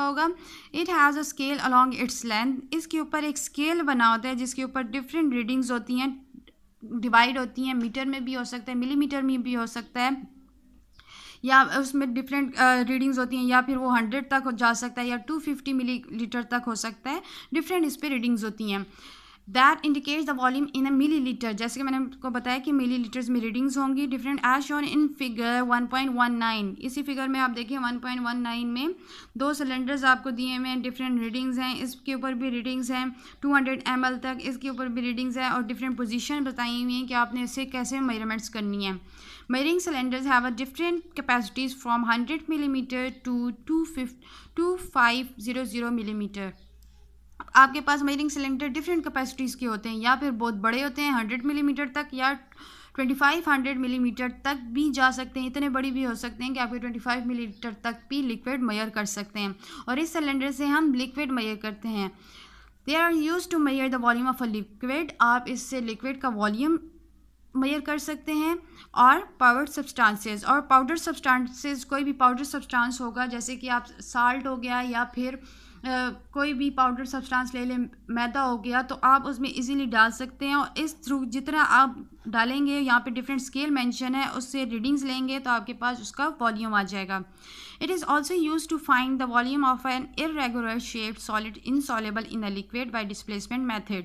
होगा it has a scale along its length इसके ऊपर एक स्केल बना होता है जिसके ऊपर डिफरेंट रीडिंग्स होती हैं डिवाइड होती हैं मीटर में भी हो सकता है मिलीमीटर में भी हो सकता है या उसमें डिफरेंट रीडिंग्स होती हैं या फिर वो हंड्रेड तक जा सकता है या टू फिफ्टी मिली लीटर तक हो सकता है डिफरेंट इस पर रीडिंग्स होती हैं that indicates the volume in a millilitre जैसे कि मैंने आपको बताया कि मिली लीटर्स में रीडिंग्स होंगी different as shown in figure 1.19 इसी फिगर में आप देखिए 1.19 में दो सिलेंडर्स आपको दिए हुए हैं डिफरेंट रीडिंग्स हैं इसके ऊपर भी रीडिंग्स हैं 200 हंड्रेड तक इसके ऊपर भी रीडिंग्स हैं और डिफरेंट पोजिशन बताई हुई हैं कि आपने इससे कैसे मेजरमेंट्स करनी है measuring cylinders have a different capacities from hundred millimetre to to fif two five zero zero metre आपके पास मेजरिंग सिलेंडर डिफरेंट कैपेसिटीज़ के होते हैं या फिर बहुत बड़े होते हैं हंड्रेड मिलीमीटर तक या ट्वेंटी फाइव हंड्रेड मिलीमीटर तक भी जा सकते हैं इतने बड़ी भी हो सकते हैं कि आपके ट्वेंटी फाइव मिलीमीटर तक भी लिक्विड मैयर कर सकते हैं और इस सिलेंडर से हम लिक्विड मैयर करते हैं they are used to measure the volume of a liquid आप इससे लिक्विड का वॉल्यूम मैयर कर सकते हैं और पाउडर सब्सटेंसेस और पाउडर सब्सटेंसेस कोई भी पाउडर सब्सटेंस होगा जैसे कि आप साल्ट हो गया या फिर कोई भी पाउडर सब्सटेंस ले लें मैदा हो गया तो आप उसमें इजीली डाल सकते हैं और इस थ्रू जितना आप डालेंगे यहाँ पे डिफरेंट स्केल मेंशन है उससे रीडिंग्स लेंगे तो आपके पास उसका वॉल्यूम आ जाएगा it is also used to find the volume of an irregular shaped solid insoluble in a liquid by displacement method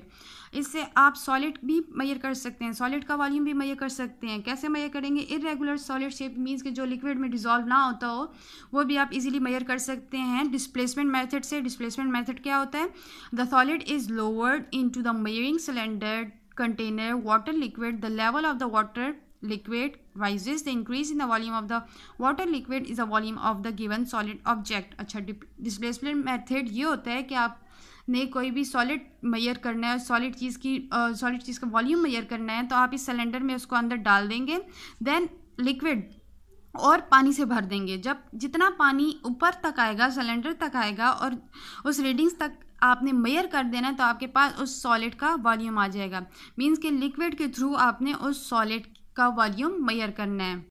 इससे आप सॉलिड भी मैयर कर सकते हैं सॉलिड का वॉल्यूम भी मैयर कर सकते हैं कैसे मैयर करेंगे इरेगुलर सॉलिड शेप मीन्स के जो लिक्विड में डिजॉल्व ना होता हो वो भी आप इजीली मैयर कर सकते हैं डिस्प्लेसमेंट मेथड से डिस्प्लेसमेंट मेथड क्या होता है the solid is lowered into the measuring cylinder container water liquid the level of the water liquid rises the increase in the volume of the water liquid is the volume of the given solid object अच्छा displacement method ये होता है कि आप कोई भी solid मैयर करना है सॉलिड चीज़ की सॉलिड uh, चीज़ का वॉल्यूम मैयर करना है तो आप इस सिलेंडर में उसको अंदर डाल देंगे देन लिक्विड और पानी से भर देंगे जब जितना पानी ऊपर तक आएगा सिलेंडर तक आएगा और उस रीडिंग्स तक आपने मेयर कर देना है तो आपके पास उस सॉलिड का वॉल्यूम आ जाएगा मींस के लिक्विड के थ्रू आपने उस सॉलिड का वॉल्यूम मेयर करना है